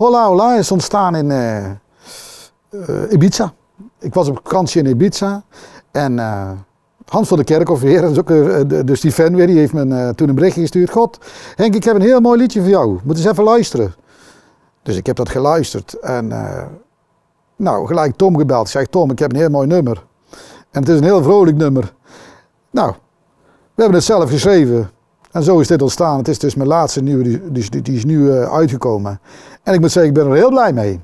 Hola Hola is ontstaan in eh, eh, Ibiza. Ik was op vakantie in Ibiza en eh, Hans van de Kerk of dat is ook, dus die fan weer, die heeft me toen een berichtje gestuurd. God, Henk, ik heb een heel mooi liedje voor jou. Moet eens even luisteren. Dus ik heb dat geluisterd en nou, gelijk Tom gebeld. Ik zeg, Tom, ik heb een heel mooi nummer. En het is een heel vrolijk nummer. Nou, we hebben het zelf geschreven. En zo is dit ontstaan. Het is dus mijn laatste nieuwe, die, die, die is nu eh, uitgekomen. En ik moet zeggen, ik ben er heel blij mee.